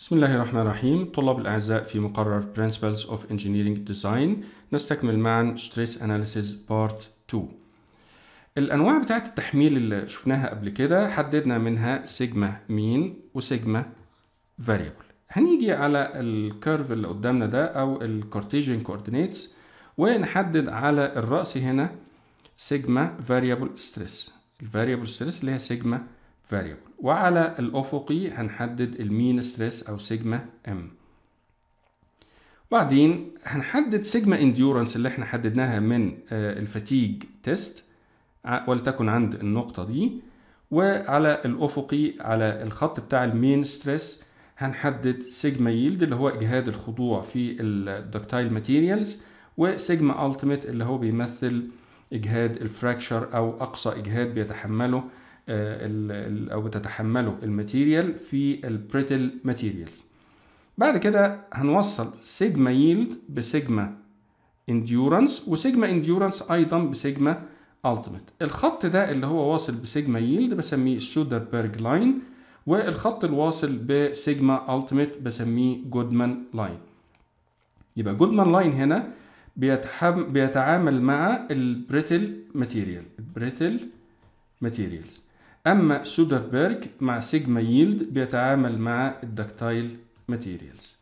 بسم الله الرحمن الرحيم طلاب الأعزاء في مقرر Principles of Engineering Design نستكمل معا Stress Analysis Part 2 الأنواع بتاعة التحميل اللي شفناها قبل كده حددنا منها سيجما مين وسيجما variable هنيجي على الكيرف اللي قدامنا ده أو الكارتيجين كوردينيتس ونحدد على الرأس هنا سيجما variable stress الفاريبل ستريس اللي هي سيجما variable وعلى الأفقي هنحدد المين ستريس أو سيجما ام بعدين هنحدد سيجما انديورنس اللي احنا حددناها من آه، الفاتيج تيست ولتكن عند النقطة دي وعلى الأفقي على الخط بتاع المين ستريس هنحدد سيجما ييلد اللي هو إجهاد الخضوع في الدكتايل ماتيريالز وسيجما التيميت اللي هو بيمثل إجهاد الفراكشر أو أقصى إجهاد بيتحمله آه، او بتتحمله الماتيريال في البريتل ماتيريالز بعد كده هنوصل سيجما ييلد بسيجما انديورانس وسيجما انديورانس ايضا بسيجما التيميت الخط ده اللي هو واصل بسيجما ييلد بسميه السودربرج لاين والخط الواصل بسيجما التيميت بسميه جودمان لاين يبقى جودمان لاين هنا بيتعامل مع البريتل ماتيريال البريتل ماتيريالز أما سودربيرج مع سيجما ييلد بيتعامل مع الدكتايل ماتيريالز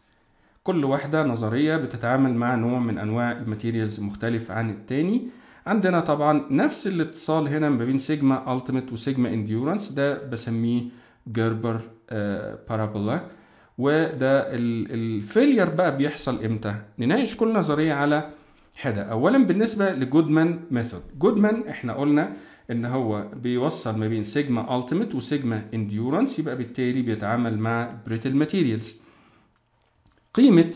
كل واحدة نظرية بتتعامل مع نوع من أنواع الماتيريالز مختلف عن التاني عندنا طبعا نفس الاتصال هنا ما بين سيجما التيميت وسيجما انديورانس ده بسميه جربر آه، بارابولا وده الفيلير بقى بيحصل امتى نناقش كل نظريه على حده اولا بالنسبه لجودمان ميثود جودمان احنا قلنا ان هو بيوصل ما بين سيجما التيميت وسيجما انديورانس يبقى بالتالي بيتعامل مع بريتل ماتيريالز قيمه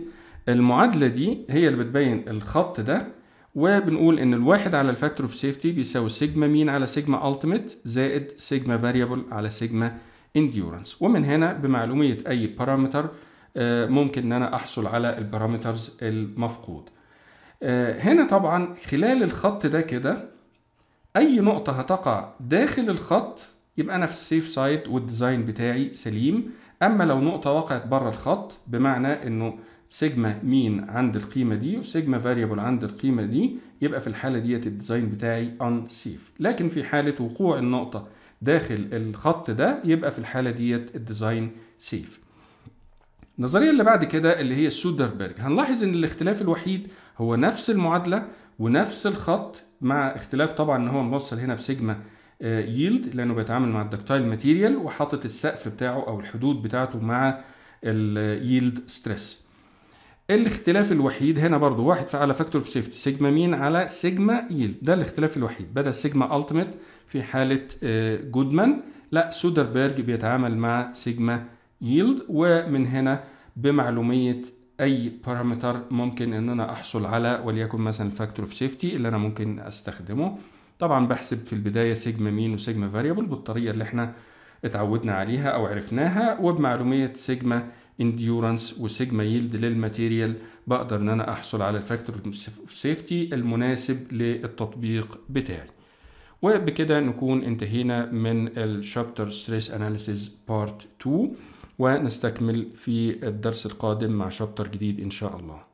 المعادله دي هي اللي بتبين الخط ده وبنقول ان الواحد على الفاكتور اوف سيفتي بيساوي سيجما مين على سيجما التيميت زائد سيجما فاريبل على سيجما انديورانس ومن هنا بمعلوميه اي بارامتر آه، ممكن ان انا احصل على البارامترز المفقود آه، هنا طبعا خلال الخط ده كده اي نقطه هتقع داخل الخط يبقى انا في السيف سايد والديزاين بتاعي سليم اما لو نقطه وقعت بره الخط بمعنى انه سيجما مين عند القيمه دي وسيجما فاريبل عند القيمه دي يبقى في الحاله ديت الديزاين بتاعي ان سيف لكن في حاله وقوع النقطه داخل الخط ده يبقى في الحاله ديت الديزاين سيف النظريه اللي بعد كده اللي هي السودربرج هنلاحظ ان الاختلاف الوحيد هو نفس المعادله ونفس الخط مع اختلاف طبعا ان هو موصل هنا بسيجما آه، ييلد لانه بيتعامل مع الدكتايل ماتيريال وحاطط السقف بتاعه او الحدود بتاعته مع الييلد ستريس الاختلاف الوحيد هنا برضو واحد على فاكتور في سيفتي سيجما مين على سيجما ييلد ده الاختلاف الوحيد بدل سيجما التيميت في حالة آه، جودمان لا سودربيرج بيتعامل مع سيجما ييلد ومن هنا بمعلومية اي بارامتر ممكن ان انا احصل على وليكن مثلا الفاكتور اوف سيفتي اللي انا ممكن استخدمه طبعا بحسب في البدايه سيجما مين وسيجما فاريبل بالطريقه اللي احنا اتعودنا عليها او عرفناها وبمعلوميه سيجما انديورنس وسيجما يلد للماتيريال بقدر ان انا احصل على الفاكتور اوف سيفتي المناسب للتطبيق بتاعي وبكده نكون انتهينا من الشابتر ستريس اناليسيز بارت 2 ونستكمل في الدرس القادم مع شابتر جديد إن شاء الله